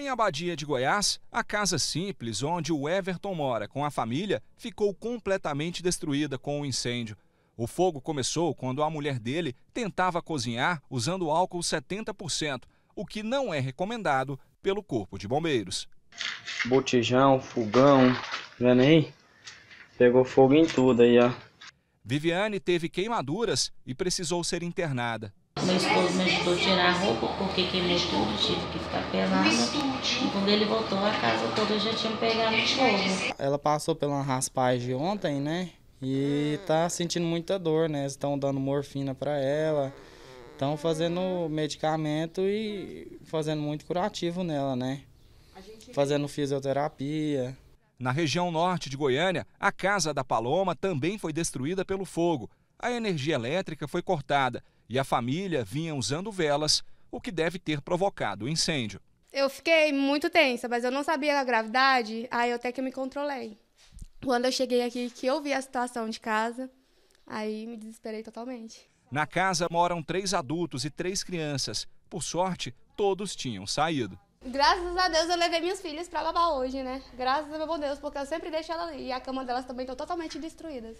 Em Abadia de Goiás, a casa simples onde o Everton mora com a família ficou completamente destruída com o incêndio. O fogo começou quando a mulher dele tentava cozinhar usando álcool 70%, o que não é recomendado pelo Corpo de Bombeiros. Botijão, fogão, vendo aí? Pegou fogo em tudo aí, ó. Viviane teve queimaduras e precisou ser internada. Meu esposo me ajudou a tirar a roupa porque queimou tudo, tive que ficar pelada. E quando ele voltou, a casa toda já tinha pegado fogo. Ela passou pela raspagem ontem, né? E tá sentindo muita dor, né? Estão dando morfina para ela, estão fazendo medicamento e fazendo muito curativo nela, né? Fazendo fisioterapia. Na região norte de Goiânia, a casa da Paloma também foi destruída pelo fogo. A energia elétrica foi cortada e a família vinha usando velas, o que deve ter provocado o incêndio. Eu fiquei muito tensa, mas eu não sabia da gravidade, aí até que me controlei. Quando eu cheguei aqui, que eu vi a situação de casa, aí me desesperei totalmente. Na casa moram três adultos e três crianças. Por sorte, todos tinham saído. Graças a Deus eu levei meus filhos para lavar hoje, né? Graças a meu bom Deus, porque eu sempre deixo ela ali. E a cama delas também estão totalmente destruídas.